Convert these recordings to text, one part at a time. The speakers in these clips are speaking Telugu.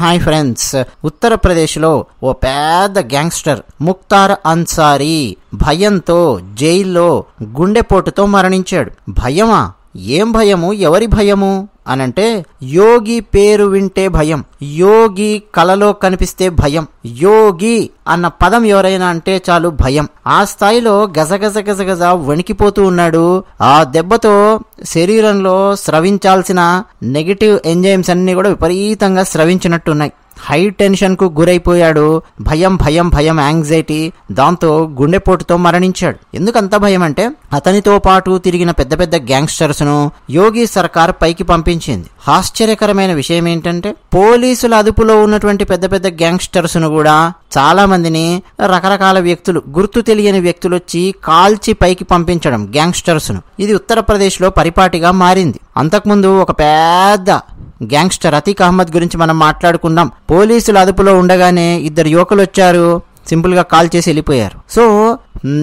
హాయ్ ఫ్రెండ్స్ ఉత్తరప్రదేశ్లో ఓ పెద్ద గ్యాంగ్స్టర్ ముక్తార్ అన్సారీ భయంతో జైల్లో గుండెపోటుతో మరణించాడు భయమా ఏం భయము ఎవరి భయము అనంటే యోగి పేరు వింటే భయం యోగి కలలో కనిపిస్తే భయం యోగి అన్న పదం ఎవరైనా అంటే చాలు భయం ఆ స్థాయిలో గజగజ గజగజ వణికిపోతూ ఉన్నాడు ఆ దెబ్బతో శరీరంలో స్రవించాల్సిన నెగిటివ్ ఎంజైమ్స్ అన్నీ కూడా విపరీతంగా స్రవించినట్టున్నాయి హై టెన్షన్కు గురైపోయాడు భయం భయం భయం యాంగ్జైటీ దాంతో గుండెపోటుతో మరణించాడు ఎందుకంత భయం అంటే అతనితో పాటు తిరిగిన పెద్ద పెద్ద గ్యాంగ్స్టర్స్ను యోగి సర్కార్ పైకి పంపించింది ఆశ్చర్యకరమైన విషయం ఏంటంటే పోలీసుల అదుపులో ఉన్నటువంటి పెద్ద పెద్ద గ్యాంగ్స్టర్స్ను కూడా చాలా మందిని రకరకాల వ్యక్తులు గుర్తు తెలియని వ్యక్తులు వచ్చి కాల్చి పైకి పంపించడం గ్యాంగ్స్టర్స్ను ఇది ఉత్తరప్రదేశ్లో పరిపాటిగా మారింది అంతకుముందు ఒక పెద్ద గ్యాంగ్స్టర్ అతీక్ అహ్మద్ గురించి మనం మాట్లాడుకున్నాం పోలీసులు అదుపులో ఉండగానే ఇద్దరు యువకులు వచ్చారు సింపుల్గా కాల్ చేసి వెళ్ళిపోయారు సో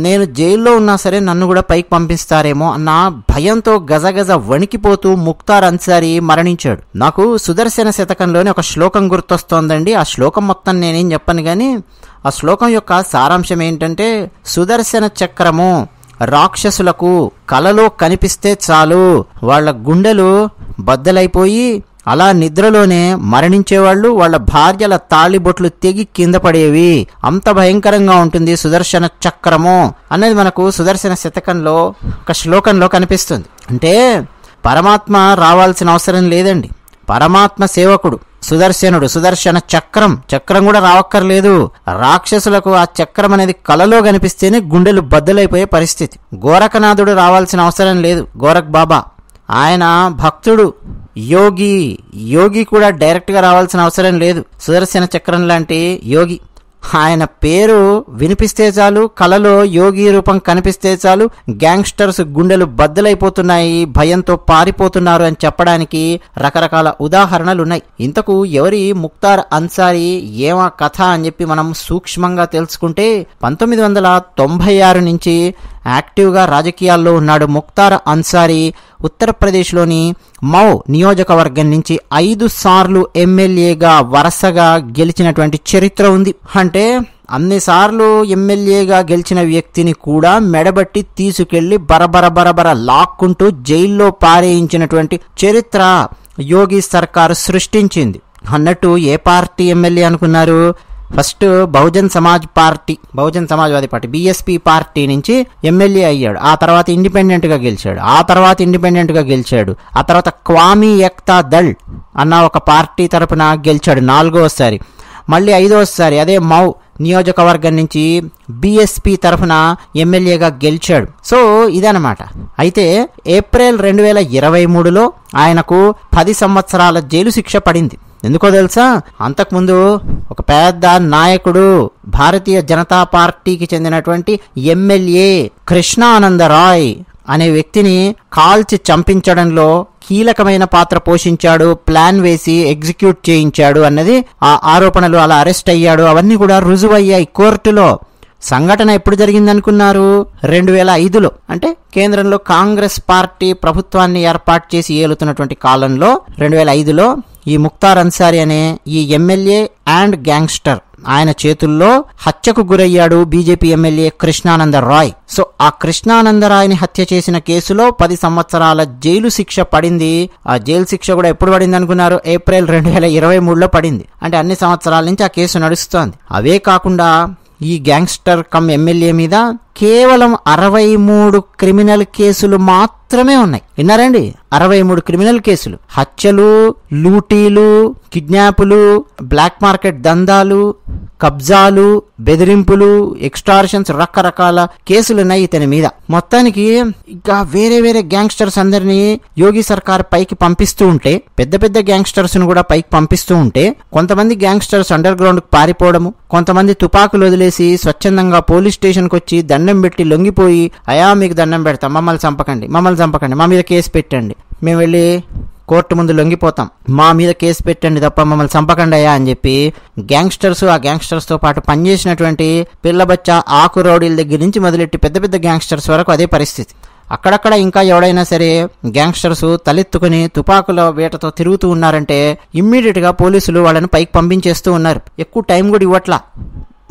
నేను జైల్లో ఉన్నా సరే నన్ను కూడా పైకి పంపిస్తారేమో అన్న భయంతో గజగజ వణికిపోతూ ముక్తార్ అన్సారి మరణించాడు నాకు సుదర్శన శతకంలోని ఒక శ్లోకం గుర్తొస్తోందండి ఆ శ్లోకం మొత్తం నేనేం చెప్పను కానీ ఆ శ్లోకం యొక్క సారాంశం ఏంటంటే సుదర్శన చక్రము రాక్షసులకు కలలో కనిపిస్తే చాలు వాళ్ళ గుండెలు బద్దలైపోయి అలా నిద్రలోనే మరణించేవాళ్లు వాళ్ళ భార్యల తాళిబొట్లు తెగి కింద పడేవి అంత భయంకరంగా ఉంటుంది సుదర్శన చక్రము అనేది మనకు సుదర్శన శతకంలో ఒక శ్లోకంలో కనిపిస్తుంది అంటే పరమాత్మ రావాల్సిన అవసరం లేదండి పరమాత్మ సేవకుడు సుదర్శనుడు సుదర్శన చక్రం చక్రం కూడా రావక్కర్లేదు రాక్షసులకు ఆ చక్రం అనేది కలలో కనిపిస్తేనే గుండెలు బద్దలైపోయే పరిస్థితి గోరఖనాథుడు రావాల్సిన అవసరం లేదు గోరఖ్ బాబా ఆయన భక్తుడు యోగి యోగి కూడా డైరెక్ట్గా రావాల్సిన అవసరం లేదు సుదర్శన చక్రం లాంటి యోగి ఆయన పేరు వినిపిస్తే చాలు కలలో యోగి రూపం కనిపిస్తే చాలు గ్యాంగ్స్టర్స్ గుండెలు బద్దలైపోతున్నాయి భయంతో పారిపోతున్నారు అని చెప్పడానికి రకరకాల ఉదాహరణలున్నాయి ఇంతకు ఎవరి ముక్తార్ అన్సారి ఏమా కథ అని చెప్పి మనం సూక్ష్మంగా తెలుసుకుంటే పంతొమ్మిది వందల తొంభై ఆరు నుంచి యాక్టివ్గా రాజకీయాల్లో ఉన్నాడు ముక్తార్ అన్సారీ ఉత్తరప్రదేశ్లోని మౌ నియోజకవర్గం నుంచి ఐదు సార్లు ఎమ్మెల్యేగా వరుసగా గెలిచినటువంటి చరిత్ర ఉంది అంటే అన్నిసార్లు ఎమ్మెల్యేగా గెలిచిన వ్యక్తిని కూడా మెడబట్టి తీసుకెళ్లి బరబర బరబర లాక్కుంటూ జైల్లో పారేయించినటువంటి చరిత్ర యోగి సర్కారు సృష్టించింది అన్నట్టు ఏ పార్టీ ఎమ్మెల్యే అనుకున్నారు first Bahujan Samaj party Bahujan Samajwadi party BSP party నుంచి ఎమ్మెల్యే అయ్యాడు ఆ తర్వాత ఇండిపెండెంట్గా గెలిచాడు ఆ తర్వాత ఇండిపెండెంట్గా గెలిచాడు ఆ తర్వాత క్వామీ ఎక్తా దళ్ అన్న ఒక పార్టీ తరపున గెలిచాడు నాలుగోసారి మళ్ళీ ఐదోసారి అదే మౌ నియోజకవర్గం నుంచి బీఎస్పీ తరఫున ఎమ్మెల్యేగా గెలిచాడు సో ఇదనమాట అయితే ఏప్రిల్ రెండు వేల ఇరవై మూడులో ఆయనకు పది సంవత్సరాల జైలు శిక్ష పడింది ఎందుకో తెలుసా అంతకుముందు ఒక పెద్ద నాయకుడు భారతీయ జనతా పార్టీకి చెందినటువంటి ఎమ్మెల్యే కృష్ణానందరాయ్ అనే వ్యక్తిని కాల్చి చంపించడంలో కీలకమైన పాత్ర పోషించాడు ప్లాన్ వేసి ఎగ్జిక్యూట్ చేయించాడు అన్నది ఆ ఆరోపణలు అలా అరెస్ట్ అయ్యాడు అవన్నీ కూడా రుజువయ్యాయి కోర్టులో సంఘటన ఎప్పుడు జరిగిందనుకున్నారు రెండు వేల ఐదులో అంటే కేంద్రంలో కాంగ్రెస్ పార్టీ ప్రభుత్వాన్ని ఏర్పాటు చేసి ఏలుతున్నటువంటి కాలంలో రెండు వేల ఐదులో ఈ ముక్తార్ అన్సారీ అనే ఈ ఎమ్మెల్యే అండ్ గ్యాంగ్స్టర్ ఆయన చేతుల్లో హత్యకు గురయ్యాడు BJP MLA Krishnananda Rai so ఆ కృష్ణానంద రాయ్ని హత్య చేసిన కేసులో పది సంవత్సరాల జైలు శిక్ష పడింది ఆ జైలు శిక్ష కూడా ఎప్పుడు పడింది అనుకున్నారు ఏప్రిల్ రెండు వేల ఇరవై మూడులో పడింది అంటే అన్ని సంవత్సరాల నుంచి ఆ కేసు నడుస్తోంది అవే కాకుండా ఈ గ్యాంగ్స్టర్ కమ్ ఎమ్మెల్యే మీద కేవలం అరవై మూడు క్రిమినల్ కేసులు మాత్రమే ఉన్నాయి విన్నారండి అరవై మూడు క్రిమినల్ కేసులు హత్యలు లూటీలు కిడ్నాపులు బ్లాక్ మార్కెట్ దందాలు కబ్జాలు బెదిరింపులు ఎక్స్టార్షన్స్ రకరకాల కేసులున్నాయి ఇతని మీద మొత్తానికి ఇంకా వేరే వేరే గ్యాంగ్స్టర్స్ అందరినీ యోగి సర్కార్ పైకి పంపిస్తూ ఉంటే పెద్ద పెద్ద గ్యాంగ్స్టర్స్ ను కూడా పైకి పంపిస్తూ ఉంటే కొంతమంది గ్యాంగ్స్టర్స్ అండర్ గ్రౌండ్ పారిపోవడము కొంతమంది తుపాకులు వదిలేసి స్వచ్ఛందంగా పోలీస్ స్టేషన్కి వచ్చి దండం పెట్టి లొంగిపోయి అయా మీకు దండం పెడతాం మమ్మల్ని చంపకండి మమ్మల్ని చంపకండి మా మీద కేసు పెట్టండి మేము వెళ్ళి కోర్టు ముందు లొంగిపోతాం మా మీద కేసు పెట్టండి తప్ప మమ్మల్ని చంపకండియా అని చెప్పి గ్యాంగ్స్టర్స్ ఆ గ్యాంగ్స్టర్స్తో పాటు పనిచేసినటువంటి పిల్లబచ్చ ఆకు రౌడీల దగ్గర నుంచి మొదలెట్టి పెద్ద పెద్ద గ్యాంగ్స్టర్స్ వరకు అదే పరిస్థితి అక్కడక్కడ ఇంకా ఎవడైనా సరే గ్యాంగ్స్టర్స్ తలెత్తుకుని తుపాకుల వేటతో తిరుగుతూ ఉన్నారంటే ఇమ్మీడియట్గా పోలీసులు వాళ్ళని పైకి పంపించేస్తూ ఉన్నారు ఎక్కువ టైం కూడా ఇవ్వట్లా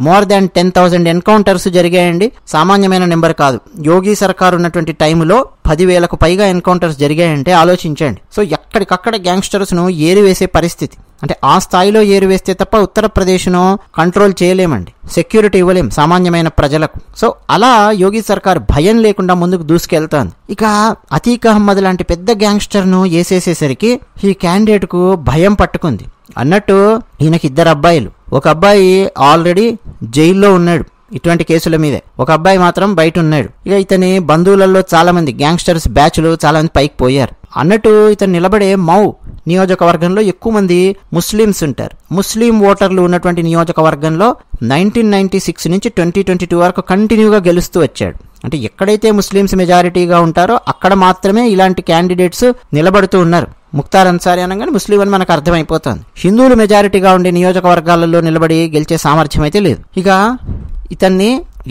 more than ten thousand encounters జరిగాయండి సామాన్యమైన నెంబర్ కాదు యోగి సర్కార్ ఉన్నటువంటి టైంలో పదివేలకు పైగా ఎన్కౌంటర్స్ జరిగాయంటే ఆలోచించండి సో ఎక్కడికక్కడ గ్యాంగ్స్టర్స్ను ఏరివేసే పరిస్థితి అంటే ఆ స్థాయిలో ఏరివేస్తే తప్ప ఉత్తరప్రదేశ్ను కంట్రోల్ చేయలేమండి సెక్యూరిటీ ఇవ్వలేం సామాన్యమైన ప్రజలకు సో అలా యోగి సర్కార్ భయం లేకుండా ముందుకు దూసుకెళ్తాను ఇక అతీక్ అహ్మద్ లాంటి పెద్ద గ్యాంగ్స్టర్ను వేసేసేసరికి ఈ క్యాండిడేట్కు భయం పట్టుకుంది అన్నట్టు ఈయనకి ఇద్దరు అబ్బాయిలు ఒక అబ్బాయి ఆల్రెడీ జైల్లో ఉన్నాడు ఇటువంటి కేసుల మీదే ఒక అబ్బాయి మాత్రం బయట ఉన్నాడు ఇక ఇతని బంధువులలో చాలా మంది గ్యాంగ్స్టర్స్ బ్యాచ్లు చాలా మంది పైకి పోయారు అన్నట్టు ఇతను నిలబడే మౌ నియోజకవర్గంలో ఎక్కువ మంది ముస్లిమ్స్ ఉంటారు ముస్లిం ఓటర్లు ఉన్నటువంటి నియోజకవర్గంలో నైన్టీన్ నైన్టీ సిక్స్ నుంచి ట్వంటీ ట్వంటీ టూ వరకు కంటిన్యూగా గెలుస్తూ వచ్చాడు అంటే ఎక్కడైతే ముస్లిమ్స్ మెజారిటీగా ఉంటారో అక్కడ మాత్రమే ఇలాంటి క్యాండిడేట్స్ నిలబడుతూ ఉన్నారు ముక్తార్ అన్సారీ అనగానే ముస్లిం అని మనకు అర్థమైపోతుంది హిందువులు మెజారిటీగా ఉండే నియోజకవర్గాలలో నిలబడి గెలిచే సామర్థ్యం అయితే లేదు ఇక ఇతన్ని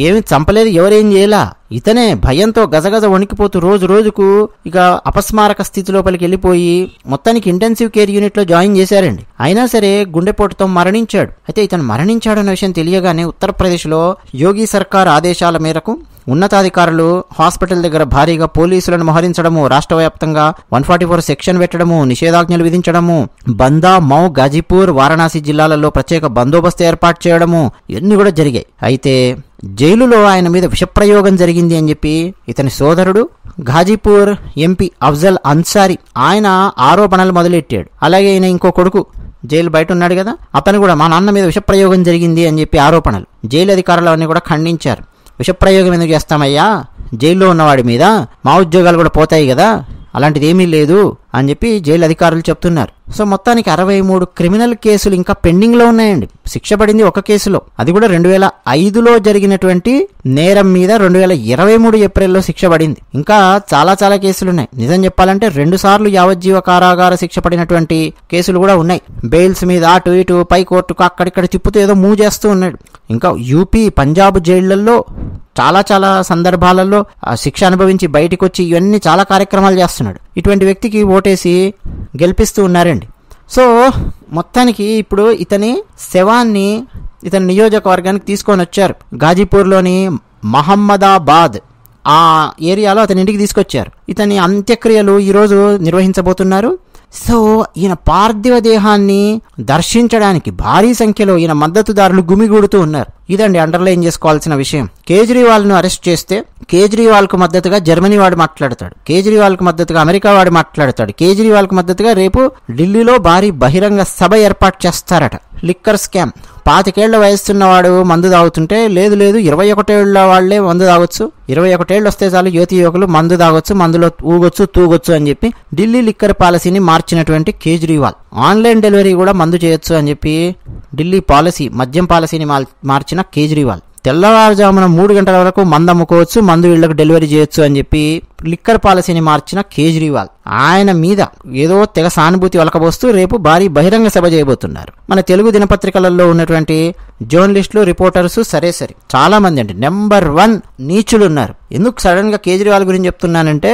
ఏమి చంపలేదు ఎవరేం చేయలా ఇతనే భయంతో గజగజ వణికిపోతూ రోజు రోజుకు ఇక అపస్మారక స్థితి లోపలికి వెళ్ళిపోయి మొత్తానికి ఇంటెన్సివ్ కేర్ యూనిట్లో జాయిన్ చేశారండి అయినా సరే గుండెపోటుతో మరణించాడు అయితే ఇతను మరణించాడన్న విషయం తెలియగానే ఉత్తరప్రదేశ్లో యోగి సర్కార్ ఆదేశాల మేరకు ఉన్నతాధికారులు హాస్పిటల్ దగ్గర భారీగా పోలీసులను మోహరించడము రాష్ట్ర వ్యాప్తంగా వన్ ఫార్టీ ఫోర్ సెక్షన్ పెట్టడము నిషేధాజ్ఞలు విధించడము బందా మౌ గాజీపూర్ వారణాసి జిల్లాలలో ప్రత్యేక బందోబస్తు ఏర్పాటు చేయడము ఇవన్నీ కూడా జరిగాయి అయితే జైలులో ఆయన మీద విషప్రయోగం జరిగింది అని చెప్పి ఇతని సోదరుడు ఘాజీపూర్ ఎంపీ అఫ్జల్ అన్సారి ఆయన ఆరోపణలు మొదలెట్టాడు అలాగే ఈయన ఇంకో కొడుకు జైలు బయట ఉన్నాడు కదా అతను కూడా మా నాన్న మీద విషప్రయోగం జరిగింది అని చెప్పి ఆరోపణలు జైలు అధికారులు అన్ని కూడా ఖండించారు విషప్రయోగం ఎందుకు చేస్తామయ్యా జైల్లో ఉన్నవాడి మీద మా ఉద్యోగాలు కూడా పోతాయి కదా అలాంటిది ఏమీ లేదు అని చెప్పి జైలు అధికారులు చెప్తున్నారు సో మొత్తానికి అరవై మూడు క్రిమినల్ కేసులు ఇంకా పెండింగ్లో ఉన్నాయండి శిక్ష పడింది ఒక కేసులో అది కూడా రెండు వేల ఐదులో జరిగినటువంటి నేరం మీద రెండు వేల ఇరవై మూడు ఏప్రిల్లో శిక్ష పడింది ఇంకా చాలా చాలా కేసులు ఉన్నాయి నిజం చెప్పాలంటే రెండు సార్లు యావజ్జీవ కారాగార శిక్ష పడినటువంటి కేసులు కూడా ఉన్నాయి బెయిల్స్ మీద అటు ఇటు పై కోర్టుకు అక్కడిక్కడ తిప్పుతూ ఏదో మూవ్ చేస్తూ ఉన్నాడు ఇంకా యూపీ పంజాబ్ జైళ్లలో చాలా చాలా సందర్భాలలో శిక్ష అనుభవించి బయటకు వచ్చి ఇవన్నీ చాలా కార్యక్రమాలు చేస్తున్నాడు ఇటువంటి వ్యక్తికి ఓటేసి గెలిపిస్తూ ఉన్నారండి సో మొత్తానికి ఇప్పుడు ఇతని శవాన్ని ఇతని నియోజకవర్గానికి తీసుకొని వచ్చారు గాజీపూర్లోని మహమ్మదాబాద్ ఆ ఏరియాలో అతని ఇంటికి తీసుకొచ్చారు ఇతని అంత్యక్రియలు ఈరోజు నిర్వహించబోతున్నారు సో ఈయన పార్థివ దేహాన్ని దర్శించడానికి భారీ సంఖ్యలో ఈయన మద్దతుదారులు గుమిగూడుతూ ఉన్నారు ఇదండి అండర్లైన్ చేసుకోవాల్సిన విషయం కేజ్రీవాల్ను అరెస్ట్ చేస్తే కేజ్రీవాల్కు మద్దతుగా జర్మనీ వాడు మాట్లాడతాడు కేజ్రీవాల్కు మద్దతుగా అమెరికా వాడు మాట్లాడతాడు కేజ్రీవాల్కు మద్దతుగా రేపు ఢిల్లీలో భారీ బహిరంగ సభ ఏర్పాటు చేస్తారట లిక్కర్ స్కామ్ పాతికేళ్ల వయస్సున్నవాడు మందు తాగుతుంటే లేదు లేదు ఇరవై ఒకటేళ్ల వాళ్ళే మందు తాగొచ్చు ఇరవై ఒకటేళ్ళు వస్తే చాలు యువతి యువకులు మందు తాగొచ్చు మందులో ఊగొచ్చు తూగొచ్చు అని చెప్పి ఢిల్లీ లిక్కర్ పాలసీని మార్చినటువంటి కేజ్రీవాల్ ఆన్లైన్ డెలివరీ కూడా మందు చేయొచ్చు అని చెప్పి ఢిల్లీ పాలసీ మద్యం పాలసీని మార్చిన కేజ్రీవాల్ తెల్లవారుజామున మూడు గంటల వరకు మందు అమ్ముకోవచ్చు మందు వీళ్లకు డెలివరీ చేయొచ్చు అని చెప్పి లిక్కర్ పాలసీని మార్చిన కేజ్రీవాల్ ఆయన మీద ఏదో తెగ సానుభూతి వలకబోస్తూ రేపు భారీ బహిరంగ సభ చేయబోతున్నారు మన తెలుగు దినపత్రికలలో ఉన్నటువంటి జర్నలిస్టులు రిపోర్టర్స్ సరే సరే చాలా మంది అంటే నెంబర్ వన్ నీచులు ఉన్నారు ఎందుకు సడన్ గా కేజ్రీవాల్ గురించి చెప్తున్నానంటే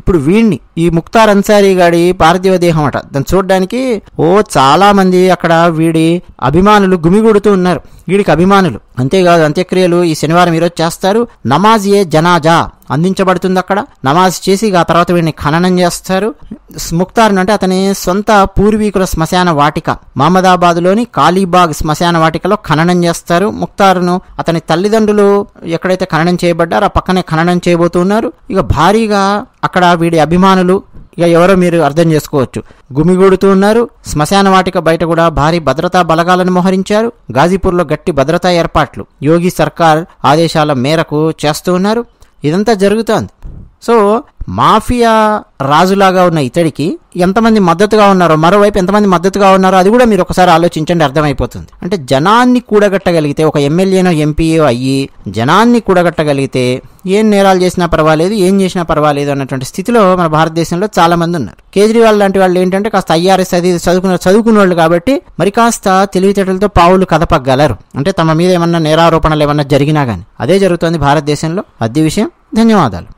ఇప్పుడు వీడిని ఈ ముక్తార్ అన్సారీ గాడి పార్థివ దేహం అట దాన్ని చూడడానికి ఓ చాలా మంది అక్కడ వీడి అభిమానులు గుమిగూడుతూ ఉన్నారు వీడికి అభిమానులు అంతేకాదు అంత్యక్రియలు ఈ శనివారం ఈరోజు చేస్తారు నమాజ్ ఏ జనాజా అందించబడుతుంది అక్కడ నమాజ్ చేసి ఆ తర్వాత వీడిని ఖననం చేస్తారు ముక్తార్ను అంటే అతని సొంత పూర్వీకుల శ్మశాన వాటిక మహమ్మదాబాద్లోని కాళీబాగ్ శ్మశాన వాటికలో ఖననం చేస్తారు ముక్తార్ను అతని తల్లిదండ్రులు ఎక్కడైతే ఖననం చేయబడ్డారో ఆ పక్కనే ఖననం చేయబోతున్నారు ఇక భారీగా అక్కడ వీడి అభిమానులు ఇక ఎవరో మీరు అర్థం చేసుకోవచ్చు గుమిగూడుతూ ఉన్నారు శ్మశాన వాటిక బయట కూడా భారీ భద్రతా బలగాలను మోహరించారు గాజీపూర్లో గట్టి భద్రతా ఏర్పాట్లు యోగి సర్కార్ ఆదేశాల మేరకు చేస్తూ ఉన్నారు ఇదంతా జరుగుతోంది సో మాఫియా రాజులాగా ఉన్న ఇతడికి ఎంతమంది మద్దతుగా ఉన్నారో మరోవైపు ఎంతమంది మద్దతుగా ఉన్నారో అది కూడా మీరు ఒకసారి ఆలోచించండి అర్థమైపోతుంది అంటే జనాన్ని కూడగట్టగలిగితే ఒక ఎమ్మెల్యేనో ఎంపీయో అయ్యి జనాన్ని కూడగట్టగలిగితే ఏం నేరాలు చేసినా పర్వాలేదు ఏం చేసినా పర్వాలేదు అన్నటువంటి స్థితిలో మన భారతదేశంలో చాలా మంది ఉన్నారు కేజ్రీవాల్ లాంటి వాళ్ళు ఏంటంటే కాస్త ఐఆర్ఎస్ అది చదువుకున్న చదువుకున్న వాళ్ళు కాబట్టి మరి కాస్త తెలివితేటలతో పావులు కదపగలరు అంటే తమ మీద ఏమన్నా నేరారోపణలు ఏమన్నా జరిగినా కానీ అదే జరుగుతుంది భారతదేశంలో అద్దె విషయం ధన్యవాదాలు